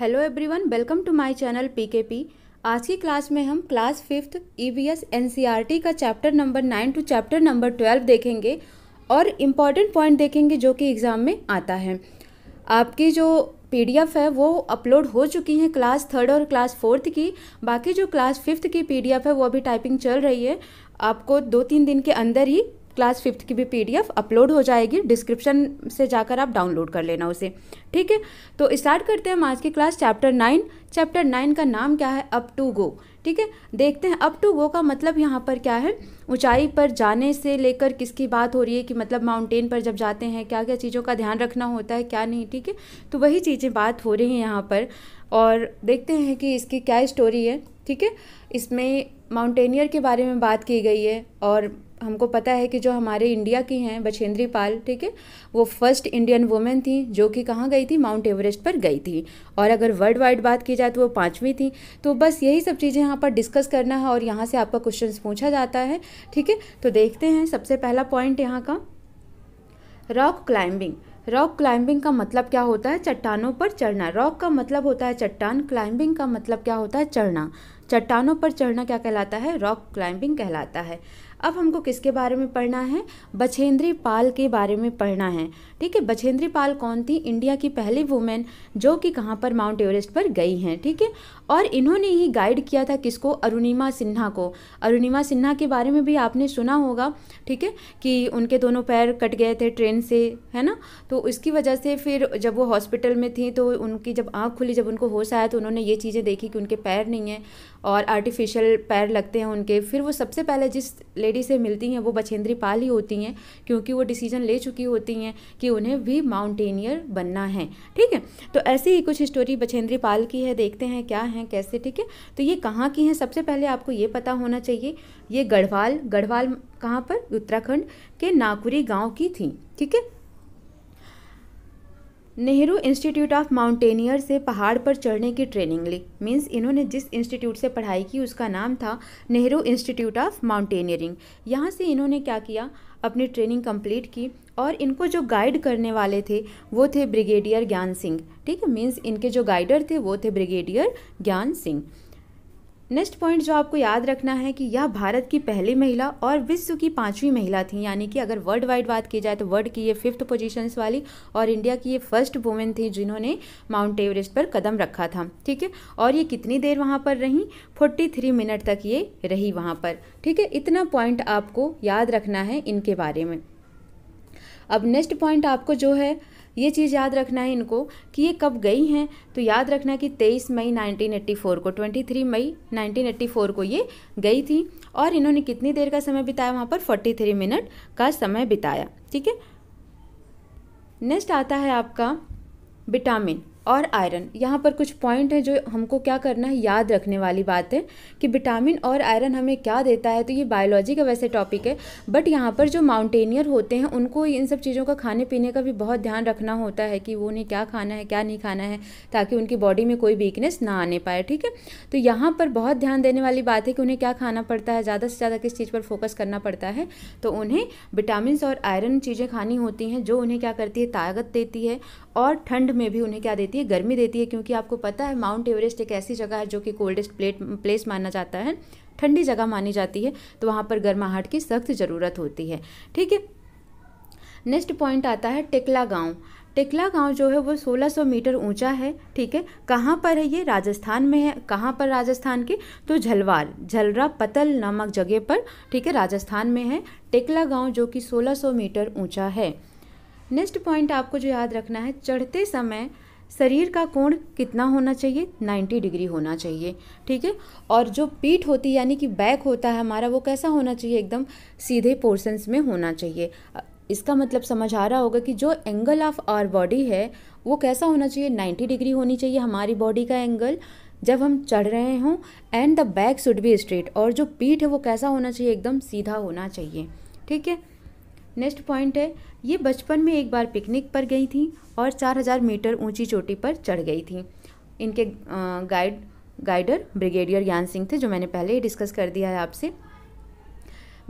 hello everyone welcome to my channel PKP आज की class में हम क्लास फिफ्थ ईवीएस एनसीईआरटी का chapter number nine to chapter number twelve देखेंगे और इम्पॉर्टेंट पॉइंट देखेंगे जो कि एग्ज़ाम में आता है आपकी जो पीडीएफ है वो अपलोड हो चुकी हैं क्लास थर्ड और क्लास फोर्थ की बाकी जो क्लास फिफ्थ की पी है वो अभी टाइपिंग चल रही है आपको दो तीन दिन के अंदर ही क्लास फिफ्थ की भी पीडीएफ अपलोड हो जाएगी डिस्क्रिप्शन से जाकर आप डाउनलोड कर लेना उसे ठीक है तो स्टार्ट करते हैं हम आज की class chapter nine chapter nine का नाम क्या है अप टू गो ठीक है देखते हैं अप टू गो का मतलब यहाँ पर क्या है ऊंचाई पर जाने से लेकर किसकी बात हो रही है कि मतलब माउंटेन पर जब जाते हैं क्या क्या चीज़ों का ध्यान रखना होता है क्या नहीं ठीक है तो वही चीज़ें बात हो रही हैं यहाँ पर और देखते हैं कि इसकी क्या स्टोरी है ठीक है इसमें माउंटेनियर के बारे में बात की गई है और हमको पता है कि जो हमारे इंडिया की हैं बछेंद्री पाल ठीक है वो फर्स्ट इंडियन वुमेन थी जो कि कहाँ गई थी माउंट एवरेस्ट पर गई थी और अगर वर्ल्ड वाइड बात की जाए तो वो पाँचवीं थी तो बस यही सब चीज़ें यहाँ पर डिस्कस करना है और यहाँ से आपका क्वेश्चन पूछा जाता है ठीक है तो देखते हैं सबसे पहला पॉइंट यहाँ का रॉक क्लाइंबिंग रॉक क्लाइंबिंग का मतलब क्या होता है चट्टानों पर चढ़ना रॉक का मतलब होता है चट्टान क्लाइंबिंग का मतलब क्या होता है चढ़ना चट्टानों पर चढ़ना क्या कहलाता है रॉक क्लाइंबिंग कहलाता है अब हमको किसके बारे में पढ़ना है बछेंद्री पाल के बारे में पढ़ना है ठीक है बछेंद्री पाल कौन थी इंडिया की पहली वुमेन जो कि कहाँ पर माउंट एवरेस्ट पर गई हैं ठीक है और इन्होंने ही गाइड किया था किसको अरुणिमा सिन्हा को अरुणिमा सिन्हा के बारे में भी आपने सुना होगा ठीक है कि उनके दोनों पैर कट गए थे ट्रेन से है ना तो उसकी वजह से फिर जब वो हॉस्पिटल में थी तो उनकी जब आँख खुली जब उनको होश आया तो उन्होंने ये चीज़ें देखी कि उनके पैर नहीं हैं और आर्टिफिशियल पैर लगते हैं उनके फिर वो सबसे पहले जिस लेडी से मिलती हैं वो बछेंद्री पाल ही होती हैं क्योंकि वो डिसीजन ले चुकी होती हैं कि उन्हें भी माउंटेनियर बनना है ठीक है तो ऐसी ही कुछ स्टोरी बछेंद्री पाल की है देखते हैं क्या है कैसे ठीक है तो ये कहाँ की हैं सबसे पहले आपको ये पता होना चाहिए ये गढ़वाल गढ़वाल कहाँ पर उत्तराखंड के नाकुरी गाँव की थी ठीक है नेहरू इंस्टीट्यूट ऑफ माउंटेनियर से पहाड़ पर चढ़ने की ट्रेनिंग ली मींस इन्होंने जिस इंस्टीट्यूट से पढ़ाई की उसका नाम था नेहरू इंस्टीट्यूट ऑफ माउंटेनियरिंग यहाँ से इन्होंने क्या किया अपनी ट्रेनिंग कंप्लीट की और इनको जो गाइड करने वाले थे वो थे ब्रिगेडियर ज्ञान सिंह ठीक है मीन्स इनके जो गाइडर थे वो थे ब्रिगेडियर ज्ञान सिंह नेक्स्ट पॉइंट जो आपको याद रखना है कि यह भारत की पहली महिला और विश्व की पांचवी महिला थी यानी कि अगर वर्ल्ड वाइड बात की जाए तो वर्ल्ड की ये फिफ्थ पोजीशंस वाली और इंडिया की ये फर्स्ट वुमेन थी जिन्होंने माउंट एवरेस्ट पर कदम रखा था ठीक है और ये कितनी देर वहाँ पर रहीं थ्री मिनट तक ये रही वहाँ पर ठीक है इतना पॉइंट आपको याद रखना है इनके बारे में अब नेक्स्ट पॉइंट आपको जो है ये चीज़ याद रखना है इनको कि ये कब गई हैं तो याद रखना कि 23 मई 1984 को 23 मई 1984 को ये गई थी और इन्होंने कितनी देर का समय बिताया वहाँ पर 43 मिनट का समय बिताया ठीक है नेक्स्ट आता है आपका विटामिन और आयरन यहाँ पर कुछ पॉइंट है जो हमको क्या करना है याद रखने वाली बात है कि विटामिन और आयरन हमें क्या देता है तो ये बायोलॉजी का वैसे टॉपिक है बट यहाँ पर जो माउंटेनियर होते हैं उनको इन सब चीज़ों का खाने पीने का भी बहुत ध्यान रखना होता है कि वो उन्हें क्या खाना है क्या नहीं खाना है ताकि उनकी बॉडी में कोई वीकनेस ना आने पाए ठीक है तो यहाँ पर बहुत ध्यान देने वाली बात है कि उन्हें क्या खाना पड़ता है ज़्यादा से ज़्यादा किस चीज़ पर फोकस करना पड़ता है तो उन्हें विटामिन और आयरन चीज़ें खानी होती हैं जो उन्हें क्या करती है ताकत देती है और ठंड में भी उन्हें क्या देती है देती है गर्मी देती है क्योंकि आपको पता है माउंट एवरेस्ट एक ऐसी जगह है जो कि कोल्डेस्ट प्लेट प्लेस माना जाता है ठंडी जगह मानी जाती है तो वहाँ पर गर्माहट की सख्त ज़रूरत होती है ठीक है नेक्स्ट पॉइंट आता है टेकला गांव टेकला गांव जो है वो 1600 मीटर ऊंचा है ठीक है कहाँ पर है ये राजस्थान में है कहाँ पर राजस्थान के तो झलवाल झलरा पतल नामक जगह पर ठीक है राजस्थान में है टेकला गांव जो कि 1600 मीटर ऊंचा है नेक्स्ट पॉइंट आपको जो याद रखना है चढ़ते समय शरीर का कोण कितना होना चाहिए 90 डिग्री होना चाहिए ठीक है और जो पीठ होती है यानी कि बैक होता है हमारा वो कैसा होना चाहिए एकदम सीधे पोर्शंस में होना चाहिए इसका मतलब समझ आ रहा होगा कि जो एंगल ऑफ आवर बॉडी है वो कैसा होना चाहिए 90 डिग्री होनी चाहिए हमारी बॉडी का एंगल जब हम चढ़ रहे हों and the back should be straight और जो पीठ है वो कैसा होना चाहिए एकदम सीधा होना चाहिए ठीक है नेक्स्ट पॉइंट है ये बचपन में एक बार पिकनिक पर गई थी और 4000 मीटर ऊंची चोटी पर चढ़ गई थी इनके गाइड गाइडर ब्रिगेडियर ज्ञान सिंह थे जो मैंने पहले ही डिस्कस कर दिया है आपसे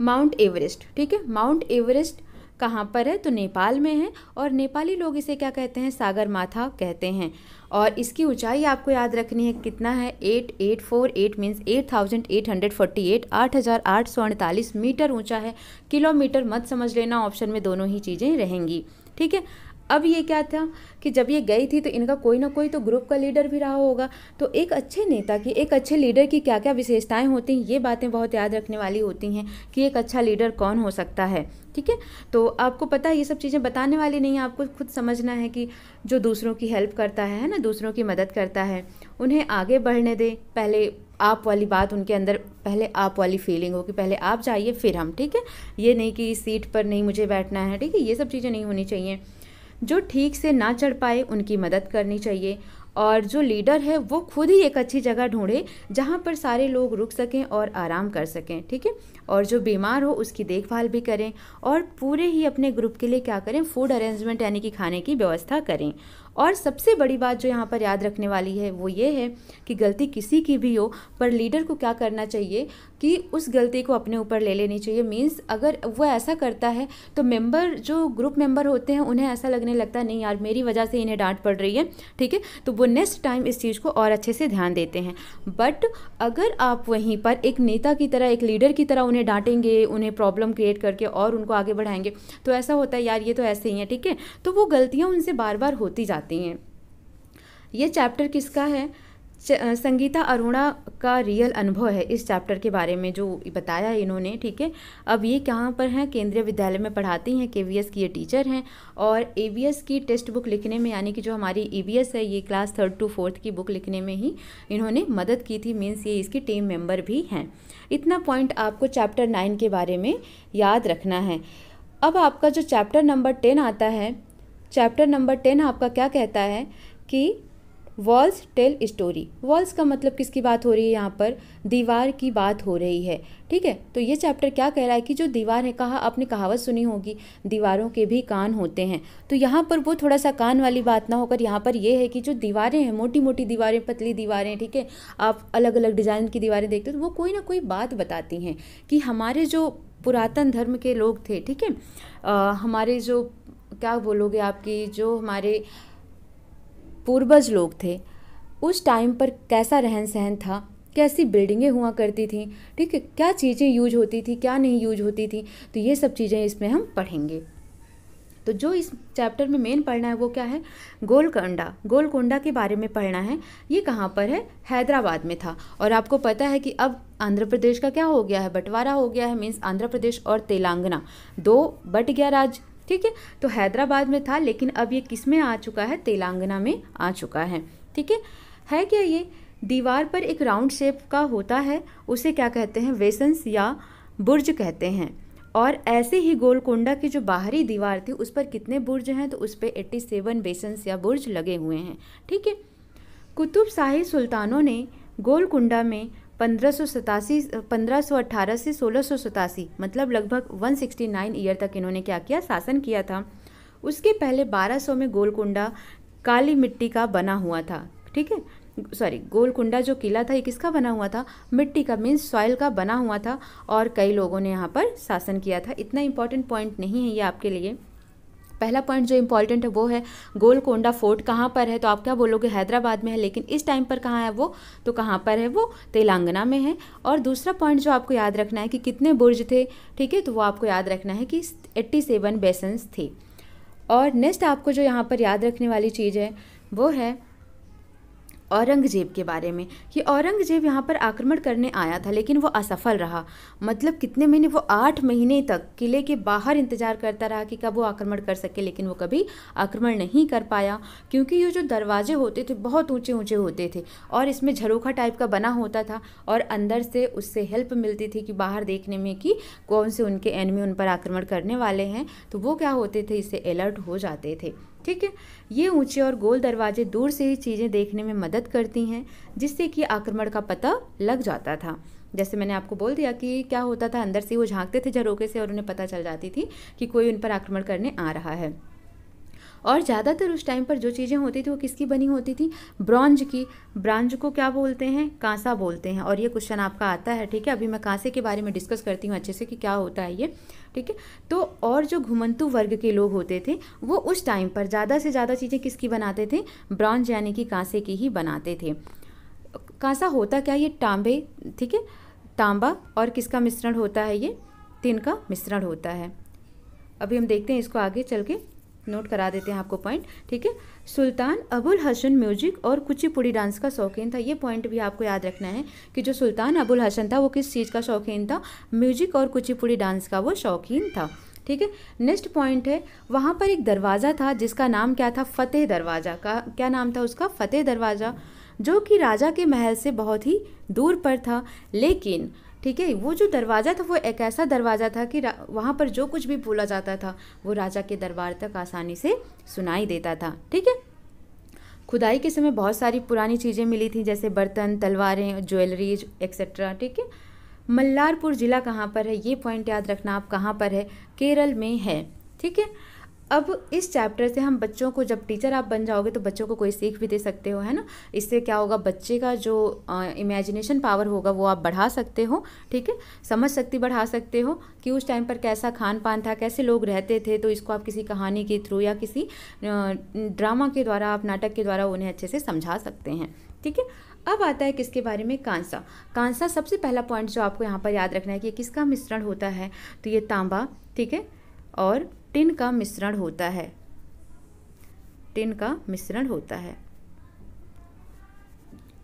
माउंट एवरेस्ट ठीक है माउंट एवरेस्ट कहाँ पर है तो नेपाल में है और नेपाली लोग इसे क्या कहते हैं सागर माथा कहते हैं और इसकी ऊंचाई आपको याद रखनी है कितना है eight eight four eight means eight thousand eight hundred forty eight आठ हज़ार आठ सौ अड़तालीस मीटर ऊँचा है किलोमीटर मत समझ लेना ऑप्शन में दोनों ही चीज़ें रहेंगी ठीक है अब ये क्या था कि जब ये गई थी तो इनका कोई ना कोई तो ग्रुप का लीडर भी रहा होगा तो एक अच्छे नेता की एक अच्छे लीडर की क्या क्या विशेषताएं होती हैं ये बातें बहुत याद रखने वाली होती हैं कि एक अच्छा लीडर कौन हो सकता है ठीक है तो आपको पता है ये सब चीज़ें बताने वाली नहीं है आपको खुद समझना है कि जो दूसरों की हेल्प करता है ना दूसरों की मदद करता है उन्हें आगे बढ़ने दें पहले आप वाली बात उनके अंदर पहले आप वाली फीलिंग हो कि पहले आप जाइए फिर हम ठीक है ये नहीं कि सीट पर नहीं मुझे बैठना है ठीक है ये सब चीज़ें नहीं होनी चाहिए जो ठीक से ना चढ़ पाए उनकी मदद करनी चाहिए और जो लीडर है वो खुद ही एक अच्छी जगह ढूंढे जहाँ पर सारे लोग रुक सकें और आराम कर सकें ठीक है और जो बीमार हो उसकी देखभाल भी करें और पूरे ही अपने ग्रुप के लिए क्या करें फूड अरेंजमेंट यानी कि खाने की व्यवस्था करें और सबसे बड़ी बात जो यहाँ पर याद रखने वाली है वो ये है कि गलती किसी की भी हो पर लीडर को क्या करना चाहिए कि उस गलती को अपने ऊपर ले लेनी चाहिए मीन्स अगर वो ऐसा करता है तो मेंबर जो ग्रुप मेंबर होते हैं उन्हें ऐसा लगने लगता है नहीं यार मेरी वजह से इन्हें डांट पड़ रही है ठीक है तो वो नेक्स्ट टाइम इस चीज़ को और अच्छे से ध्यान देते हैं बट अगर आप वहीं पर एक नेता की तरह एक लीडर की तरह उन्हें डांटेंगे उन्हें प्रॉब्लम क्रिएट करके और उनको आगे बढ़ाएंगे तो ऐसा होता है यार ये तो ऐसे ही है ठीक है तो वो गलतियाँ उनसे बार बार होती जाती आती हैं ये चैप्टर किसका है संगीता अरुणा का रियल अनुभव है इस चैप्टर के बारे में जो बताया इन्होंने ठीक है अब ये कहाँ पर हैं केंद्रीय विद्यालय में पढ़ाती हैं के की ये टीचर हैं और ए की टेक्स्ट बुक लिखने में यानी कि जो हमारी ए e है ये क्लास थर्ड टू फोर्थ की बुक लिखने में ही इन्होंने मदद की थी मीन्स ये इसकी टीम मेम्बर भी हैं इतना पॉइंट आपको चैप्टर नाइन के बारे में याद रखना है अब आपका जो चैप्टर नंबर टेन आता है चैप्टर नंबर टेन आपका क्या कहता है कि वॉल्स टेल स्टोरी वॉल्स का मतलब किसकी बात हो रही है यहाँ पर दीवार की बात हो रही है ठीक है तो ये चैप्टर क्या कह रहा है कि जो दीवार है कहा आपने कहावत सुनी होगी दीवारों के भी कान होते हैं तो यहाँ पर वो थोड़ा सा कान वाली बात ना होकर यहाँ पर ये है कि जो दीवारें हैं मोटी मोटी दीवारें पतली दीवारें ठीक है आप अलग अलग डिज़ाइन की दीवारें देखते हो तो वो कोई ना कोई बात बताती हैं कि हमारे जो पुरातन धर्म के लोग थे ठीक है हमारे जो क्या बोलोगे आपकी जो हमारे पूर्वज लोग थे उस टाइम पर कैसा रहन सहन था कैसी बिल्डिंगें हुआ करती थी ठीक है क्या चीज़ें यूज होती थी क्या नहीं यूज होती थी तो ये सब चीज़ें इसमें हम पढ़ेंगे तो जो इस चैप्टर में मेन पढ़ना है वो क्या है गोलकोंडा गोलकोंडा के बारे में पढ़ना है ये कहाँ पर है हैदराबाद में था और आपको पता है कि अब आंध्र प्रदेश का क्या हो गया है बंटवारा हो गया है मीन्स आंध्र प्रदेश और तेलंगाना दो बट गया राज्य ठीक है तो हैदराबाद में था लेकिन अब ये किस में आ चुका है तेलंगाना में आ चुका है ठीक है है क्या ये दीवार पर एक राउंड शेप का होता है उसे क्या कहते हैं वेसन्स या बुर्ज कहते हैं और ऐसे ही गोलकोंडा की जो बाहरी दीवार थी उस पर कितने बुर्ज हैं तो उस पर एट्टी सेवन बेसन्स या बुर्ज लगे हुए हैं ठीक है कुतुब शाही सुल्तानों ने गोलकुंडा में पंद्रह सौ सतासी पंद्रह सौ अट्ठारह से सोलह सौ सतासी मतलब लगभग 169 ईयर तक इन्होंने क्या किया शासन किया था उसके पहले 1200 में गोलकुंडा काली मिट्टी का बना हुआ था ठीक है सॉरी गोलकुंडा जो किला था ये किसका बना हुआ था मिट्टी का मीन्स सॉइल का बना हुआ था और कई लोगों ने यहाँ पर शासन किया था इतना इंपॉर्टेंट पॉइंट नहीं है ये आपके लिए पहला पॉइंट जो इंपॉर्टेंट है वो है गोलकोंडा फोर्ट कहाँ पर है तो आप क्या बोलोगे हैदराबाद में है लेकिन इस टाइम पर कहाँ है वो तो कहाँ पर है वो तेलंगाना में है और दूसरा पॉइंट जो आपको याद रखना है कि कितने बुर्ज थे ठीक है तो वो आपको याद रखना है कि एट्टी सेवन बेसन्स थे और नेक्स्ट आपको जो यहाँ पर याद रखने वाली चीज़ है वो है औरंगजेब के बारे में कि औरंगजेब यहाँ पर आक्रमण करने आया था लेकिन वो असफल रहा मतलब कितने महीने वो आठ महीने तक किले के बाहर इंतजार करता रहा कि कब वो आक्रमण कर सके लेकिन वो कभी आक्रमण नहीं कर पाया क्योंकि ये जो दरवाजे होते थे बहुत ऊँचे ऊँचे होते थे और इसमें झरोखा टाइप का बना होता था और अंदर से उससे हेल्प मिलती थी कि बाहर देखने में कि कौन से उनके एनमी उन पर आक्रमण करने वाले हैं तो वो क्या होते थे इससे अलर्ट हो जाते थे ठीक है ये ऊंचे और गोल दरवाजे दूर से ही चीज़ें देखने में मदद करती हैं जिससे कि आक्रमण का पता लग जाता था जैसे मैंने आपको बोल दिया कि क्या होता था अंदर से वो झांकते थे झरोके से और उन्हें पता चल जाती थी कि कोई उन पर आक्रमण करने आ रहा है और ज़्यादातर उस टाइम पर जो चीज़ें होती थी वो किसकी बनी होती थी ब्रॉन्ज की ब्रांज को क्या बोलते हैं कांसा बोलते हैं और ये क्वेश्चन आपका आता है ठीक है अभी मैं कांसे के बारे में डिस्कस करती हूँ अच्छे से कि क्या होता है ये ठीक है तो और जो घुमंतु वर्ग के लोग होते थे वो उस टाइम पर ज़्यादा से ज़्यादा चीज़ें किसकी बनाते थे ब्रॉन्ज यानी कि कांसे की ही बनाते थे कांसा होता क्या ये तांबे ठीक है तांबा और किसका मिश्रण होता है ये तिन का मिश्रण होता है अभी हम देखते हैं इसको आगे चल के नोट करा देते हैं आपको पॉइंट ठीक है सुल्तान अबुल हसन म्यूजिक और कुचिपुड़ी डांस का शौकीन था ये पॉइंट भी आपको याद रखना है कि जो सुल्तान अबुल हसन था वो किस चीज़ का शौकीन था म्यूजिक और कुचिपुड़ी डांस का वो शौकीन था ठीक है नेक्स्ट पॉइंट है वहाँ पर एक दरवाज़ा था जिसका नाम क्या था फतेह दरवाज़ा का क्या नाम था उसका फतेह दरवाज़ा जो कि राजा के महल से बहुत ही दूर पर था लेकिन ठीक है वो जो दरवाज़ा था वो एक ऐसा दरवाज़ा था कि वहाँ पर जो कुछ भी बोला जाता था वो राजा के दरबार तक आसानी से सुनाई देता था ठीक है खुदाई के समय बहुत सारी पुरानी चीज़ें मिली थी जैसे बर्तन तलवारें ज्वेलरीज एक्सेट्रा ठीक है मल्लारपुर ज़िला कहाँ पर है ये पॉइंट याद रखना आप कहाँ पर है केरल में है ठीक है अब इस चैप्टर से हम बच्चों को जब टीचर आप बन जाओगे तो बच्चों को कोई सीख भी दे सकते हो है ना इससे क्या होगा बच्चे का जो इमेजिनेशन पावर होगा वो आप बढ़ा सकते हो ठीक है समझ शक्ति बढ़ा सकते हो कि उस टाइम पर कैसा खान पान था कैसे लोग रहते थे तो इसको आप किसी कहानी के थ्रू या किसी ड्रामा के द्वारा आप नाटक के द्वारा उन्हें अच्छे से समझा सकते हैं ठीक है अब आता है किसके बारे में कांसा कांसा सबसे पहला पॉइंट जो आपको यहाँ पर याद रखना है कि किसका मिश्रण होता है तो ये तांबा ठीक है और टिन का मिश्रण होता है टिन का मिश्रण होता है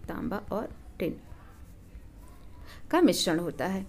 तांबा और टिन का मिश्रण होता है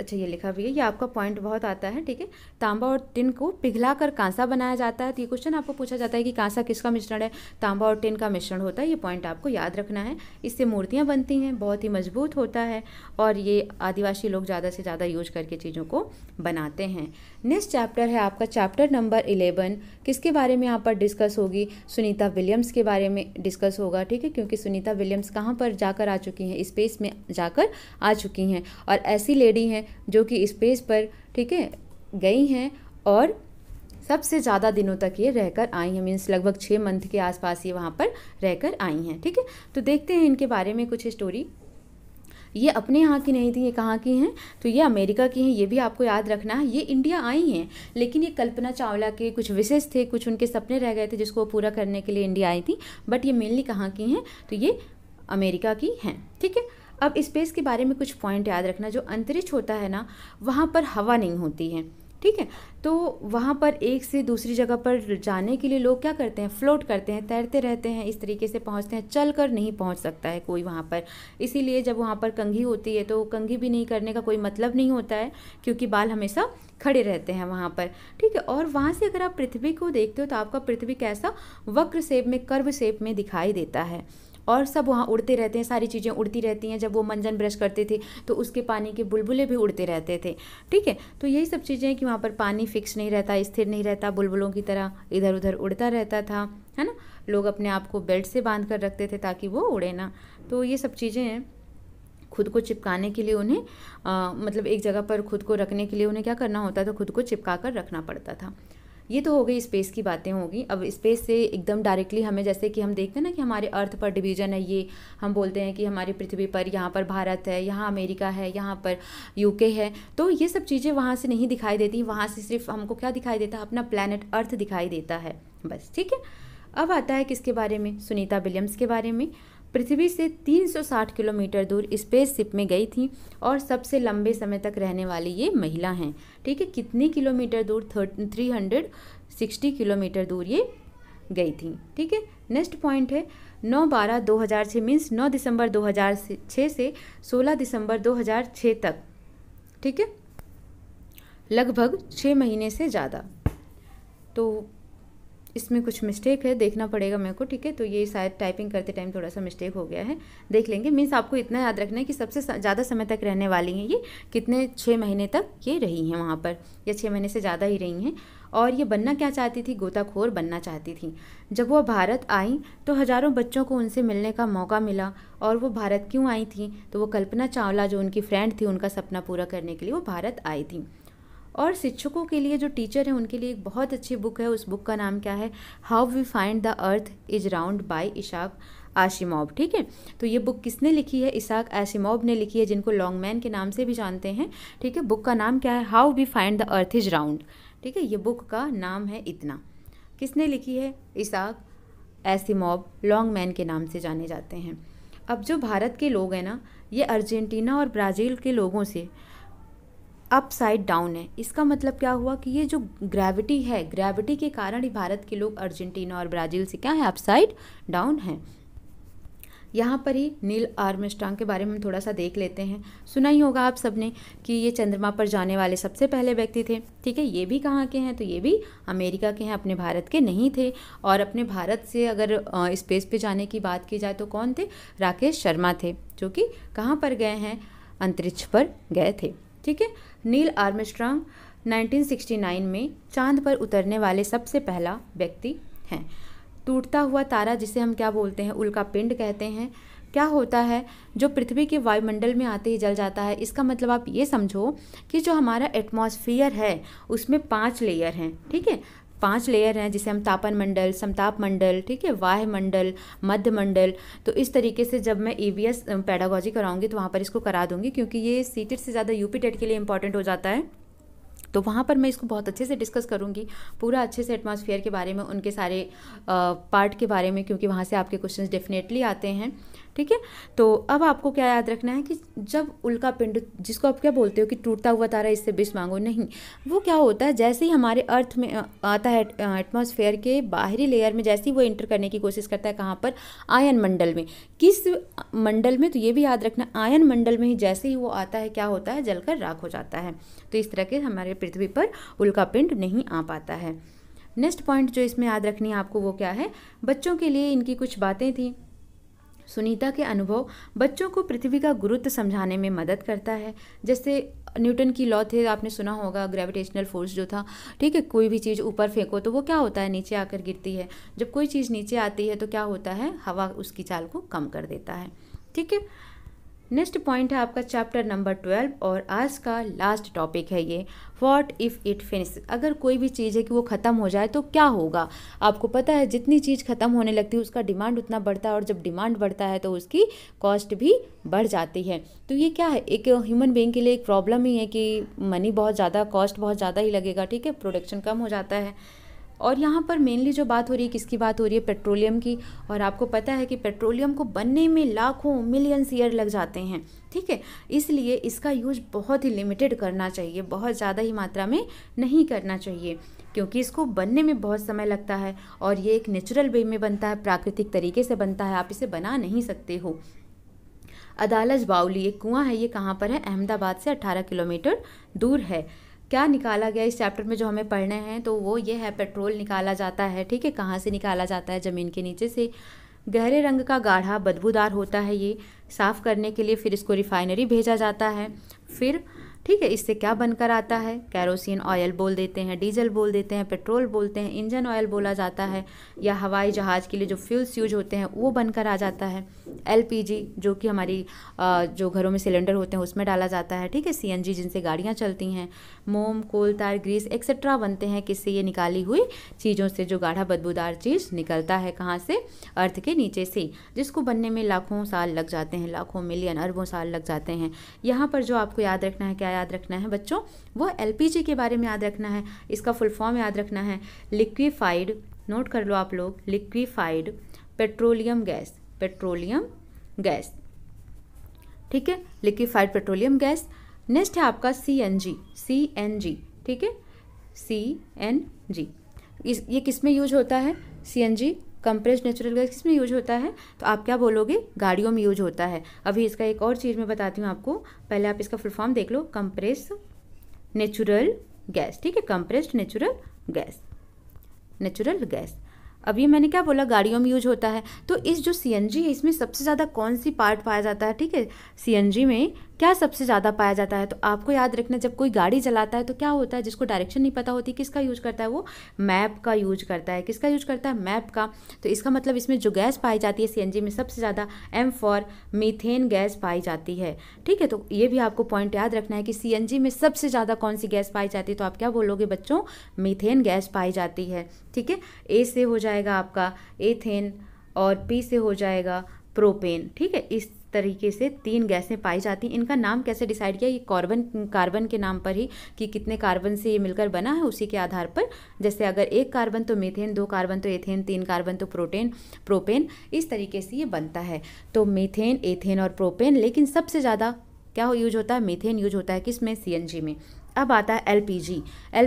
अच्छा ये लिखा भी है ये आपका पॉइंट बहुत आता है ठीक है तांबा और टिन को पिघला कर कांसा बनाया जाता है तो ये क्वेश्चन आपको पूछा जाता है कि कांसा किसका मिश्रण है तांबा और टिन का मिश्रण होता है ये पॉइंट आपको याद रखना है इससे मूर्तियाँ बनती हैं बहुत ही मजबूत होता है और ये आदिवासी लोग ज़्यादा से ज़्यादा यूज करके चीज़ों को बनाते हैं नेक्स्ट चैप्टर है आपका चैप्टर नंबर इलेवन किसके बारे में यहाँ पर डिस्कस होगी सुनीता विलियम्स के बारे में डिस्कस होगा ठीक है क्योंकि सुनीता विलियम्स कहाँ पर जाकर आ चुकी हैं स्पेस में जाकर आ चुकी हैं और ऐसी लेडी हैं जो कि स्पेस पर ठीक है गई हैं और सबसे ज़्यादा दिनों तक ये रहकर आई हैं मीन्स लगभग छः मंथ के आसपास ये वहाँ पर रहकर आई हैं ठीक है तो देखते हैं इनके बारे में कुछ स्टोरी ये अपने यहाँ की नहीं थी ये कहाँ की हैं तो ये अमेरिका की हैं ये भी आपको याद रखना है ये इंडिया आई हैं लेकिन ये कल्पना चावला के कुछ विशेष थे कुछ उनके सपने रह गए थे जिसको पूरा करने के लिए इंडिया आई थी बट ये मेनली कहाँ की हैं तो ये अमेरिका की हैं ठीक है अब स्पेस के बारे में कुछ पॉइंट याद रखना जो अंतरिक्ष होता है ना वहाँ पर हवा नहीं होती है ठीक है तो वहाँ पर एक से दूसरी जगह पर जाने के लिए लोग क्या करते हैं फ्लोट करते हैं तैरते रहते हैं इस तरीके से पहुँचते हैं चल कर नहीं पहुँच सकता है कोई वहाँ पर इसीलिए जब वहाँ पर कंघी होती है तो कंघी भी नहीं करने का कोई मतलब नहीं होता है क्योंकि बाल हमेशा खड़े रहते हैं वहाँ पर ठीक है और वहाँ से अगर आप पृथ्वी को देखते हो तो आपका पृथ्वी कैसा वक्र शेप में कर्व शेप में दिखाई देता है और सब वहाँ उड़ते रहते हैं सारी चीज़ें उड़ती रहती हैं जब वो मंजन ब्रश करते थे तो उसके पानी के बुलबुले भी उड़ते रहते थे ठीक है तो यही सब चीज़ें हैं कि वहाँ पर पानी फिक्स नहीं रहता स्थिर नहीं रहता बुलबुलों की तरह इधर उधर उड़ता रहता था है ना लोग अपने आप को बेल्ट से बांध कर रखते थे ताकि वो उड़े ना तो ये सब चीज़ें हैं खुद को चिपकाने के लिए उन्हें आ, मतलब एक जगह पर खुद को रखने के लिए उन्हें क्या करना होता था खुद को चिपका कर रखना पड़ता था ये तो हो गई स्पेस की बातें होगी अब स्पेस से एकदम डायरेक्टली हमें जैसे कि हम देखते हैं ना कि हमारे अर्थ पर डिवीज़न है ये हम बोलते हैं कि हमारी पृथ्वी पर यहाँ पर भारत है यहाँ अमेरिका है यहाँ पर यूके है तो ये सब चीज़ें वहाँ से नहीं दिखाई देती वहाँ से सिर्फ हमको क्या दिखाई देता है अपना प्लानट अर्थ दिखाई देता है बस ठीक है अब आता है किसके बारे में सुनीता विलियम्स के बारे में पृथ्वी से 360 किलोमीटर दूर स्पेस शिप में गई थी और सबसे लंबे समय तक रहने वाली ये महिला हैं ठीक है कितने किलोमीटर दूर थ्री हंड्रेड सिक्सटी किलोमीटर दूर ये गई थी ठीक है नेक्स्ट पॉइंट है नौ बारह दो हज़ार छः मीन्स नौ दिसंबर दो हज़ार छः से सोलह दिसंबर दो हज़ार छः तक ठीक है लगभग छः महीने से ज़्यादा तो इसमें कुछ मिस्टेक है देखना पड़ेगा मेरे को ठीक है तो ये शायद टाइपिंग करते टाइम थोड़ा सा मिस्टेक हो गया है देख लेंगे मीन्स आपको इतना याद रखना है कि सबसे ज़्यादा समय तक रहने वाली हैं ये कितने छः महीने तक ये रही हैं वहाँ पर या छः महीने से ज़्यादा ही रही हैं और ये बनना क्या चाहती थी गोताखोर बनना चाहती थी जब वह भारत आई तो हज़ारों बच्चों को उनसे मिलने का मौका मिला और वो भारत क्यों आई थी तो वो कल्पना चावला जो उनकी फ्रेंड थी उनका सपना पूरा करने के लिए वो भारत आई थी और शिक्षकों के लिए जो टीचर हैं उनके लिए एक बहुत अच्छी बुक है उस बुक का नाम क्या है how we find the earth is round by Isaac Asimov ठीक है तो ये बुक किसने लिखी है इसाक आशिमोब ने लिखी है जिनको लॉन्गमैन के नाम से भी जानते हैं ठीक है बुक का नाम क्या है how we find the earth is round ठीक है ये बुक का नाम है इतना किसने लिखी है इसाक एसिमोब मैन के नाम से जाने जाते हैं अब जो भारत के लोग हैं ना ये अर्जेंटीना और ब्राज़ील के लोगों से अप साइड डाउन है इसका मतलब क्या हुआ कि ये जो ग्रेविटी है ग्रेविटी के कारण ही भारत के लोग अर्जेंटीना और ब्राज़ील से क्या है अप साइड डाउन है यहाँ पर ही नील आर्मस्ट्रांग के बारे में हम थोड़ा सा देख लेते हैं सुना ही होगा आप सबने कि ये चंद्रमा पर जाने वाले सबसे पहले व्यक्ति थे ठीक है ये भी कहाँ के हैं तो ये भी अमेरिका के हैं अपने भारत के नहीं थे और अपने भारत से अगर स्पेस पे जाने की बात की जाए तो कौन थे राकेश शर्मा थे जो कि कहाँ पर गए हैं अंतरिक्ष पर गए थे ठीक है नील आर्मस्ट्रांग 1969 में चांद पर उतरने वाले सबसे पहला व्यक्ति हैं टूटता हुआ तारा जिसे हम क्या बोलते हैं उल्का पिंड कहते हैं क्या होता है जो पृथ्वी के वायुमंडल में आते ही जल जाता है इसका मतलब आप ये समझो कि जो हमारा एटमॉस्फेयर है उसमें पांच लेयर हैं ठीक है पांच लेयर हैं जिसे हम तापन मंडल समताप मंडल ठीक है वाह मंडल मध्य मंडल तो इस तरीके से जब मैं ई वी एस पैडागॉजी कराऊंगी तो वहाँ पर इसको करा दूंगी क्योंकि ये सी से ज़्यादा यू टेट के लिए इंपॉर्टेंट हो जाता है तो वहाँ पर मैं इसको बहुत अच्छे से डिस्कस करूँगी पूरा अच्छे से एटमॉस्फेयर के बारे में उनके सारे पार्ट के बारे में क्योंकि वहाँ से आपके क्वेश्चंस डेफिनेटली आते हैं ठीक है तो अब आपको क्या याद रखना है कि जब उल्का पिंड जिसको आप क्या बोलते हो कि टूटता हुआ तारा इससे विष मांगो नहीं वो क्या होता है जैसे ही हमारे अर्थ में आता है एटमोसफेयर के बाहरी लेयर में जैसे ही वो इंटर करने की कोशिश करता है कहाँ पर आयन मंडल में किस मंडल में तो ये भी याद रखना आयन मंडल में ही जैसे ही वो आता है क्या होता है जलकर राख हो जाता है तो इस तरह के हमारे पृथ्वी पर उल्का पिंड नहीं आ पाता है नेक्स्ट पॉइंट जो इसमें याद रखनी है आपको वो क्या है बच्चों के लिए इनकी कुछ बातें थी सुनीता के अनुभव बच्चों को पृथ्वी का गुरुत्व समझाने में मदद करता है जैसे न्यूटन की लॉ थे आपने सुना होगा ग्रेविटेशनल फोर्स जो था ठीक है कोई भी चीज़ ऊपर फेंको तो वो क्या होता है नीचे आकर गिरती है जब कोई चीज़ नीचे आती है तो क्या होता है हवा उसकी चाल को कम कर देता है ठीक है नेक्स्ट पॉइंट है आपका चैप्टर नंबर ट्वेल्व और आज का लास्ट टॉपिक है ये वॉट इफ़ इट फिनिश अगर कोई भी चीज़ है कि वो ख़त्म हो जाए तो क्या होगा आपको पता है जितनी चीज़ ख़त्म होने लगती है उसका डिमांड उतना बढ़ता है और जब डिमांड बढ़ता है तो उसकी कॉस्ट भी बढ़ जाती है तो ये क्या है एक ह्यूमन बींग के लिए एक प्रॉब्लम ही है कि मनी बहुत ज़्यादा कॉस्ट बहुत ज़्यादा ही लगेगा ठीक है प्रोडक्शन कम हो जाता है और यहाँ पर मेनली जो बात हो रही है किसकी बात हो रही है पेट्रोलियम की और आपको पता है कि पेट्रोलियम को बनने में लाखों मिलियंस ईयर लग जाते हैं ठीक है इसलिए इसका यूज बहुत ही लिमिटेड करना चाहिए बहुत ज़्यादा ही मात्रा में नहीं करना चाहिए क्योंकि इसको बनने में बहुत समय लगता है और ये एक नेचुरल वे में बनता है प्राकृतिक तरीके से बनता है आप इसे बना नहीं सकते हो अदालज बाउली एक कुआं है ये कहाँ पर है अहमदाबाद से 18 किलोमीटर दूर है क्या निकाला गया इस चैप्टर में जो हमें पढ़ने हैं तो वो ये है पेट्रोल निकाला जाता है ठीक है कहाँ से निकाला जाता है ज़मीन के नीचे से गहरे रंग का गाढ़ा बदबूदार होता है ये साफ़ करने के लिए फिर इसको रिफाइनरी भेजा जाता है फिर ठीक है इससे क्या बनकर आता है कैरोसिन ऑयल बोल देते हैं डीजल बोल देते हैं पेट्रोल बोलते हैं इंजन ऑयल बोला जाता है या हवाई जहाज़ के लिए जो फ्यूल्स यूज होते हैं वो बनकर आ जाता है एल जो कि हमारी जो घरों में सिलेंडर होते हैं उसमें डाला जाता है ठीक है सी जिनसे गाड़ियाँ चलती हैं मोम कोल तार ग्रीस एक्सेट्रा बनते हैं किससे ये निकाली हुई चीज़ों से जो गाढ़ा बदबूदार चीज़ निकलता है कहाँ से अर्थ के नीचे से जिसको बनने में लाखों साल लग जाते हैं लाखों मिलियन अरबों साल लग जाते हैं यहाँ पर जो आपको याद रखना है क्या क्या याद रखना है बच्चों वो एल के बारे में याद रखना है इसका फुल फॉर्म याद रखना है लिक्विफाइड नोट कर लो आप लोग liquefied petroleum gas petroleum gas ठीक है लिक्विफाइड पेट्रोलियम गैस नेक्स्ट है आपका सी एन जी सी एन जी ठीक है सी एन जी ये किस में यूज होता है C N G compressed natural gas किस में यूज होता है तो आप क्या बोलोगे गाड़ियों में यूज होता है अभी इसका एक और चीज़ मैं बताती हूँ आपको पहले आप इसका फुल फॉर्म देख लो कंप्रेस नेचुरल गैस ठीक है compressed natural gas natural gas अभी मैंने क्या बोला गाड़ियों में यूज होता है तो इस जो सी है इसमें सबसे ज़्यादा कौन सी पार्ट पाया जाता है ठीक है सी में क्या सबसे ज़्यादा पाया जाता है तो आपको याद रखना जब कोई गाड़ी चलाता है तो क्या होता है जिसको डायरेक्शन नहीं पता होती किसका यूज करता है वो मैप का यूज करता है किसका यूज करता है मैप का तो इसका मतलब इसमें जो गैस पाई जाती है सी में सबसे ज़्यादा एम फॉर मीथेन गैस पाई जाती है ठीक है तो ये भी आपको पॉइंट याद रखना है कि सी में सबसे ज़्यादा कौन सी गैस पाई जाती है तो आप क्या बोलोगे बच्चों मीथेन गैस पाई जाती है ठीक है ए से हो जाएगा आपका एथेन और पी से हो जाएगा प्रोपेन ठीक है इस तरीके से तीन गैसें पाई जाती हैं इनका नाम कैसे डिसाइड किया ये कार्बन कार्बन के नाम पर ही कि कितने कार्बन से ये मिलकर बना है उसी के आधार पर जैसे अगर एक कार्बन तो मीथेन दो कार्बन तो एथेन तीन कार्बन तो प्रोटेन प्रोपेन इस तरीके से ये बनता है तो मीथेन एथेन और प्रोपेन लेकिन सबसे ज़्यादा क्या यूज होता है मीथेन यूज होता है किस में सी में अब आता है L L P G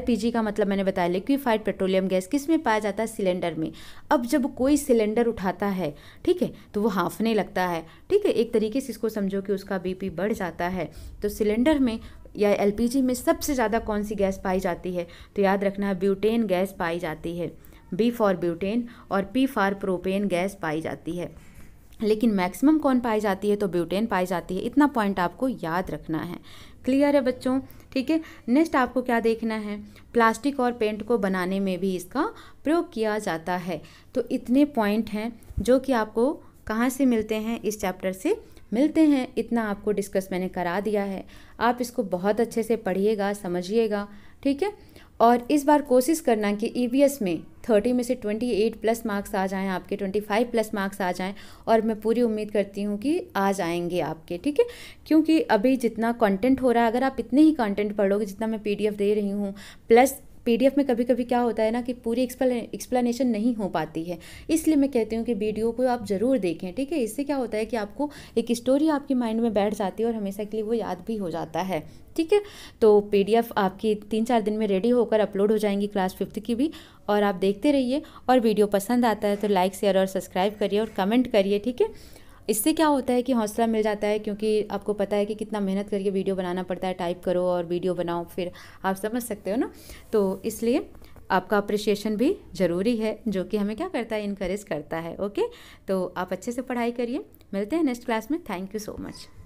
P G का मतलब मैंने बताया लिक्विफाइड पेट्रोलियम गैस किस में पाया जाता है सिलेंडर में अब जब कोई सिलेंडर उठाता है ठीक है तो वो हाँफने लगता है ठीक है एक तरीके से इसको समझो कि उसका बीपी बढ़ जाता है तो सिलेंडर में या एल पी जी में सबसे ज़्यादा कौन सी गैस पाई जाती है तो याद रखना है ब्यूटेन गैस पाई जाती है बी फॉर ब्यूटेन और पी फॉर प्रोपेन गैस पाई जाती है लेकिन मैक्सिमम कौन पाई जाती है तो ब्यूटेन पाई जाती है इतना पॉइंट आपको याद रखना है क्लियर है बच्चों ठीक है नेक्स्ट आपको क्या देखना है प्लास्टिक और पेंट को बनाने में भी इसका प्रयोग किया जाता है तो इतने पॉइंट हैं जो कि आपको कहाँ से मिलते हैं इस चैप्टर से मिलते हैं इतना आपको डिस्कस मैंने करा दिया है आप इसको बहुत अच्छे से पढ़िएगा समझिएगा ठीक है और इस बार कोशिश करना कि ई e में थर्टी में से ट्वेंटी एट प्लस मार्क्स आ जाएँ आपके ट्वेंटी फाइव प्लस मार्क्स आ जाएँ और मैं पूरी उम्मीद करती हूँ कि आ जाएंगे आपके ठीक है क्योंकि अभी जितना कंटेंट हो रहा है अगर आप इतने ही कंटेंट पढ़ोगे जितना मैं पीडीएफ दे रही हूँ प्लस पी में कभी कभी क्या होता है ना कि पूरी एक्सप्लेनेशन नहीं हो पाती है इसलिए मैं कहती हूँ कि वीडियो को आप ज़रूर देखें ठीक है इससे क्या होता है कि आपको एक स्टोरी आपके माइंड में बैठ जाती है और हमेशा के लिए वो याद भी हो जाता है ठीक है तो पी आपकी तीन चार दिन में रेडी होकर अपलोड हो जाएंगी क्लास फिफ्थ की भी और आप देखते रहिए और वीडियो पसंद आता है तो लाइक शेयर और सब्सक्राइब करिए और कमेंट करिए ठीक है इससे क्या होता है कि हौसला मिल जाता है क्योंकि आपको पता है कि कितना मेहनत करके वीडियो बनाना पड़ता है टाइप करो और वीडियो बनाओ फिर आप समझ सकते हो ना तो इसलिए आपका अप्रिशिएशन भी ज़रूरी है जो कि हमें क्या करता है इनक्रेज करता है ओके तो आप अच्छे से पढ़ाई करिए मिलते हैं नेक्स्ट क्लास में थैंक यू सो मच